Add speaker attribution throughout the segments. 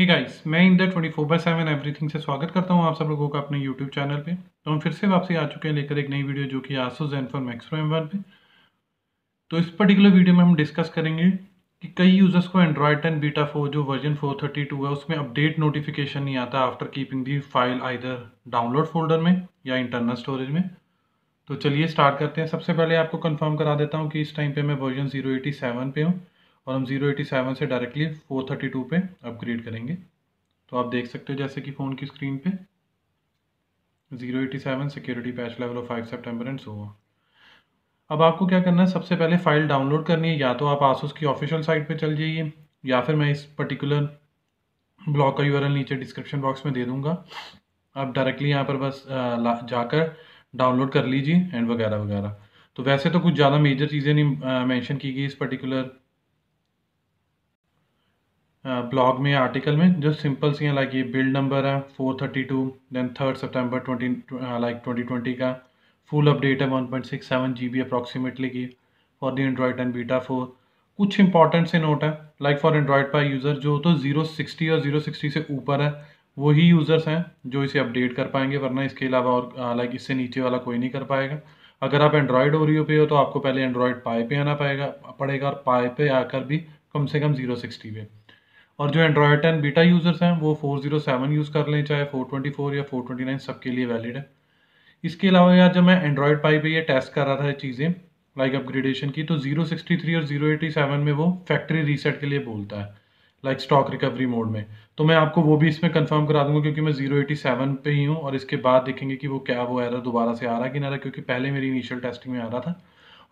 Speaker 1: ये गाइस मैं Inder twenty four by seven everything से स्वागत करता हूँ आप सब लोगों का अपने यूट्यूब चैनल पे तो हम फिर से वापसी आ चुके हैं लेकर एक नई वीडियो जो कि Zenfone Max Pro M one पे तो इस पर्टिकुलर वीडियो में हम डिस्कस करेंगे कि कई यूज़र्स को एंड्रॉयड टेन बीटा फोर जो वर्जन फोर थर्टी टू है उसमें अपडेट नोटिफिकेशन नहीं आता आफ्टर कीपिंग दी फाइल आइर डाउनलोड फोल्डर में या इंटरनल स्टोरेज में तो चलिए स्टार्ट करते हैं सबसे पहले आपको कन्फर्म करा देता हूँ कि इस टाइम पर मैं वर्जन जीरो एटी सेवन पे हूँ और हम 087 से डायरेक्टली 432 पे अपग्रेड करेंगे तो आप देख सकते हो जैसे कि फ़ोन की स्क्रीन पे 087 security patch level of five September and so अब आपको क्या करना है सबसे पहले फ़ाइल डाउनलोड करनी है या तो आप आसूस की ऑफिशियल साइट पे चल जाइए या फिर मैं इस पर्टिकुलर ब्लॉग का यूआरएल नीचे डिस्क्रिप्शन बॉक्स में दे दूंगा आप डायरेक्टली यहाँ पर बस जाकर डाउनलोड कर लीजिए एंड वगैरह वगैरह तो वैसे तो कुछ ज़्यादा मेजर चीज़ें नहीं मैंशन की गई इस पर्टिकुलर ब्लॉग में आर्टिकल में जो सिंपल सी हैं लाइक ये बिल्ड नंबर है four thirty two then third सितंबर ट्वेंटी लाइक ट्वेंटी ट्वेंटी का फुल अपडेट है one point six seven G B approximately की for the Android ten beta four कुछ इंपॉर्टेंट से नोट है लाइक फॉर एंड्रॉयड पर user जो तो जीरो सिक्सटी और जीरो सिक्सटी से ऊपर है वही यूज़र्स हैं जो इसे अपडेट कर पाएंगे वरना इसके अलावा और लाइक इससे नीचे वाला कोई नहीं कर पाएगा अगर आप एंड्रॉयड रियो पे हो तो आपको पहले एंड्रॉयड पाए पे आना पाएगा पड़ेगा और पाए पे आकर भी कम से कम जीरो सिक्सटी पे और जो एंड्रॉयड टेन बीटा यूज़र्स हैं वो 407 यूज़ कर लें चाहे 424 या 429 सबके लिए वैलिड है इसके अलावा यार जब मैं एंड्रॉयड पाई पे ये टेस्ट कर रहा था चीज़ें लाइक अपग्रेडेशन की तो 063 और 087 में वो फैक्ट्री रीसेट के लिए बोलता है लाइक स्टॉक रिकवरी मोड में तो मैं आपको वो भी इसमें कन्फर्म करा दूंगा क्योंकि मैं सेवन पे ही हूँ और इसके बाद देखेंगे कि वो क्या वो एरर दोबारा से आ रहा है कि ना रहा क्योंकि पहले मेरी इनिशियल टेस्टिंग में आ रहा था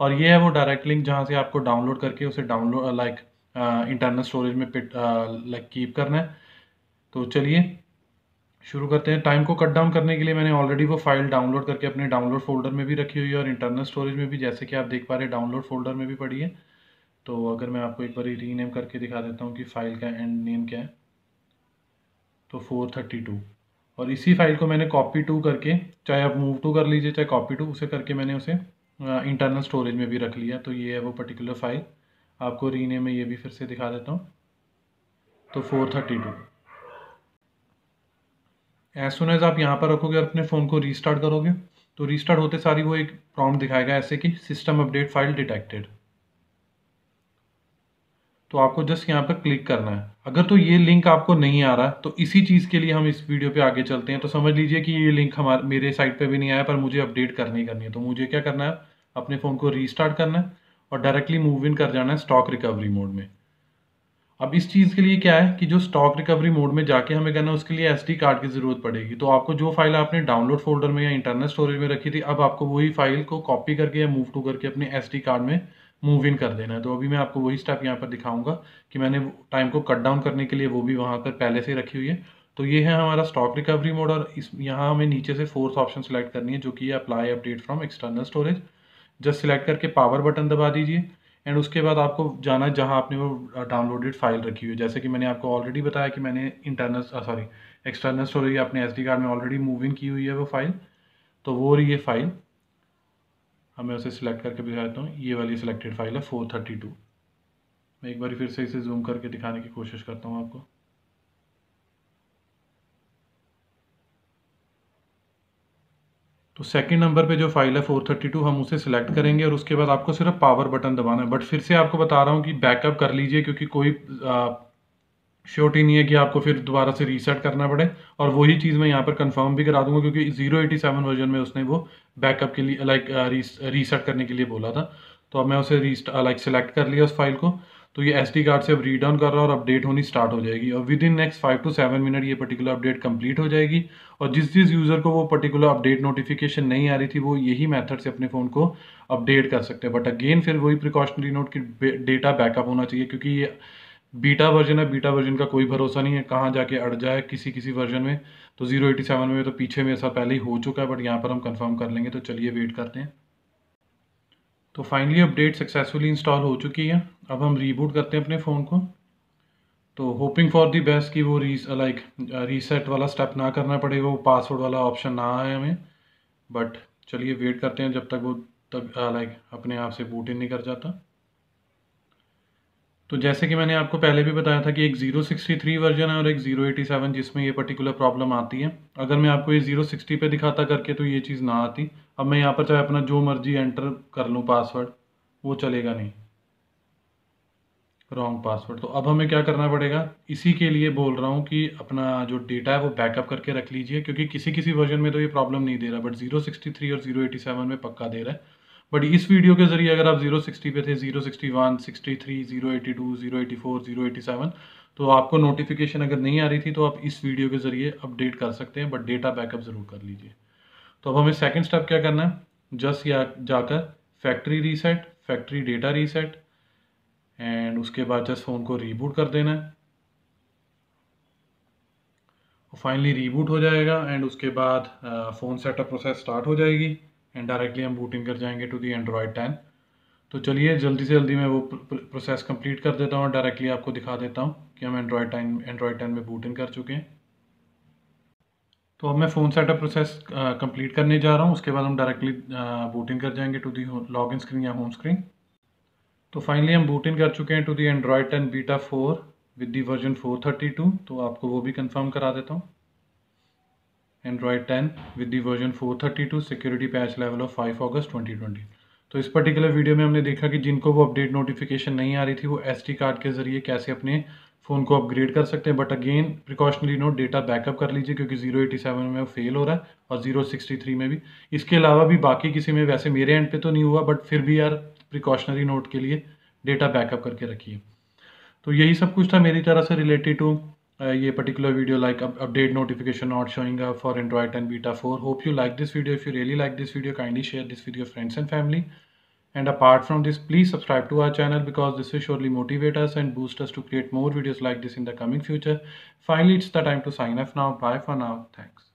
Speaker 1: और ये है वो डायरेक्ट लिंक जहाँ से आपको डाउनलोड करके उसे डाउनलोड लाइक इंटरनल स्टोरेज में पिट लाइक कीप करना है तो चलिए शुरू करते हैं टाइम को कट डाउन करने के लिए मैंने ऑलरेडी वो फाइल डाउनलोड करके अपने डाउनलोड फोल्डर में भी रखी हुई है और इंटरनल स्टोरेज में भी जैसे कि आप देख पा रहे हैं डाउनलोड फोल्डर में भी पड़ी है तो अगर मैं आपको एक बार रीनेम करके दिखा देता हूँ कि फ़ाइल का एंड नेम क्या है तो फोर थर्टी टू और इसी फाइल को मैंने कॉपी टू करके चाहे आप मूव टू कर लीजिए चाहे कॉपी टू उसे करके मैंने उसे इंटरनल स्टोरेज में भी रख लिया तो ये है वो पर्टिकुलर फाइल आपको रीने में ये भी फिर से दिखा देता हूँ तो four thirty two as soon as आप यहाँ पर रखोगे और अपने फ़ोन को रीस्टार्ट करोगे तो रीस्टार्ट होते सारी वो एक प्रॉम्प्ट दिखाएगा ऐसे कि सिस्टम अपडेट फाइल डिटेक्टेड तो आपको जस्ट यहाँ पर क्लिक करना है अगर तो ये लिंक आपको नहीं आ रहा तो इसी चीज़ के लिए हम इस वीडियो पे आगे चलते हैं तो समझ लीजिए कि ये लिंक हमारे मेरे साइट पे भी नहीं आया पर मुझे अपडेट करनी करनी है तो मुझे क्या करना है अपने फ़ोन को रीस्टार्ट करना है और डायरेक्टली मूव इन कर जाना है स्टॉक रिकवरी मोड में अब इस चीज़ के लिए क्या है कि जो स्टॉक रिकवरी मोड में जाके हमें कहना है उसके लिए एस कार्ड की ज़रूरत पड़ेगी तो आपको जो फाइल आपने डाउनलोड फोल्डर में या इंटरनल स्टोरेज में रखी थी अब आपको वही फाइल को कॉपी करके या मूव टू करके अपने एस कार्ड में मूव इन कर देना है तो अभी मैं आपको वही स्टेप यहाँ पर दिखाऊंगा कि मैंने टाइम को कट डाउन करने के लिए वो भी वहाँ पर पहले से रखी हुई है तो ये है हमारा स्टॉक रिकवरी मोड और इस यहाँ हमें नीचे से फोर्थ ऑप्शन सेलेक्ट करनी है जो कि है apply update from external storage just select करके पावर बटन दबा दीजिए एंड उसके बाद आपको जाना है जहाँ आपने वो डाउनलोडेड फाइल रखी हुई है जैसे कि मैंने आपको ऑलरेडी बताया कि मैंने इंटरनल सॉरी एक्सटर्नल स्टोरेज अपने एस कार्ड में ऑलरेडी मूव इन की हुई है वो फाइल तो वो रही है फाइल अब मैं उसे सिलेक्ट करके भी देता हूँ ये वाली सिलेक्टेड फाइल है फोर थर्टी टू मैं एक बार फिर से इसे जूम करके दिखाने की कोशिश करता हूँ आपको तो सेकंड नंबर पे जो फाइल है 432 हम उसे सिलेक्ट करेंगे और उसके बाद आपको सिर्फ पावर बटन दबाना है बट फिर से आपको बता रहा हूँ कि बैकअप कर लीजिए क्योंकि कोई श्योरिटी ही नहीं है कि आपको फिर दोबारा से रीसेट करना पड़े और वही चीज़ मैं यहाँ पर कंफर्म भी करा दूंगा क्योंकि जीरो एटी सेवन वर्जन में उसने वो बैकअप के लिए लाइक रीसेट करने के लिए बोला था तो अब मैं उसे लाइक सिलेक्ट कर लिया उस फाइल को तो ये एस कार्ड से अब रीडाउन कर रहा है और अपडेट होनी स्टार्ट हो जाएगी और within next five to seven minute ये पर्टिकुलर अपडेट कंप्लीट हो जाएगी और जिस जिस यूज़र को वो पर्टिकुलर अपडेट नोटिफिकेशन नहीं आ रही थी वो यही मेथड से अपने फ़ोन को अपडेट कर सकते हैं बट अगेन फिर वही प्रिकॉशनरी नोट की डेटा बैकअप होना चाहिए क्योंकि ये बीटा वर्जन है बीटा वर्जन का कोई भरोसा नहीं है कहाँ जाके अड़ जाए किसी किसी वर्जन में तो जीरो एटी सेवन में तो पीछे में ऐसा पहले ही हो चुका है बट यहाँ पर हम कन्फर्म कर लेंगे तो चलिए वेट करते हैं तो फाइनली अपडेट सक्सेसफुली इंस्टॉल हो चुकी है अब हम रीबूट करते हैं अपने फ़ोन को तो होपिंग फॉर दी बेस्ट कि वो री लाइक रीसेट वाला स्टेप ना करना पड़े वो पासवर्ड वाला ऑप्शन ना आए हमें बट चलिए वेट करते हैं जब तक वो तब लाइक अपने आप से बूट इन नहीं कर जाता तो जैसे कि मैंने आपको पहले भी बताया था कि एक 063 वर्जन है और एक 087 जिसमें ये पर्टिकुलर प्रॉब्लम आती है अगर मैं आपको ये 060 पे दिखाता करके तो ये चीज़ ना आती अब मैं यहाँ पर चाहे अपना जो मर्जी एंटर कर लूँ पासवर्ड वो चलेगा नहीं रॉन्ग पासवर्ड तो अब हमें क्या करना पड़ेगा इसी के लिए बोल रहा हूँ कि अपना जो डेटा है वो बैकअप करके रख लीजिए क्योंकि किसी किसी वर्जन में तो ये प्रॉब्लम नहीं दे रहा बट 063 और 087 में पक्का दे रहा है बट इस वीडियो के ज़रिए अगर आप 060 पे थे 061, 63, 082, 084, सेवन तो आपको नोटिफिकेशन अगर नहीं आ रही थी तो आप इस वीडियो के ज़रिए अपडेट कर सकते हैं बट डेटा बैकअप ज़रूर कर लीजिए तो अब हमें सेकेंड स्टेप क्या करना है जस्ट या जाकर factory reset factory data reset and उसके बाद जस्ट फ़ोन को रीबूट कर देना है फाइनली रीबूट हो जाएगा एंड उसके बाद फ़ोन सेटअप प्रोसेस स्टार्ट हो जाएगी एंड डायरेक्टली हम बूटिंग कर जाएंगे टू दी एंड्रॉयड टेन तो चलिए जल्दी से जल्दी मैं वो प्रोसेस कंप्लीट कर देता हूँ और डायरेक्टली आपको दिखा देता हूँ कि हम एंड्रॉयड टेन एंड्रॉयड टेन में बूट इन कर चुके हैं तो अब मैं फ़ोन सेटअप प्रोसेस कंप्लीट करने जा रहा हूँ उसके बाद हम डायरेक्टली बूट इन कर जाएंगे to the log in screen या होम स्क्रीन तो फाइनली हम बूट इन कर चुके हैं to the Android ten beta four with the version four thirty two तो आपको वो भी कंफर्म करा देता हूँ Android ten with the version four thirty two security patch level of five August twenty twenty तो इस पर्टिकुलर वीडियो में हमने देखा कि जिनको वो अपडेट नोटिफिकेशन नहीं आ रही थी वो एस कार्ड के ज़रिए कैसे अपने फ़ोन को अपग्रेड कर सकते हैं but again precautionly note data backup कर लीजिए क्योंकि जीरो एटी सेवन में फेल हो रहा है और जीरो सिक्सटी थ्री में भी इसके अलावा भी बाकी किसी में वैसे मेरे एंड पे तो नहीं हुआ बट फिर भी यार प्रिकॉशनरी नोट के लिए डेटा बैकअप करके रखिए तो यही सब कुछ था मेरी तरह से रिलेटेड टू ये particular video like update notification not showing for Android and beta four hope you like this video if you really like this video kindly share this video friends and family And apart from this, please subscribe to our channel because this will surely motivate us and boost us to create more videos like this in the coming future. Finally, it's the time to sign off now. Bye for now. Thanks.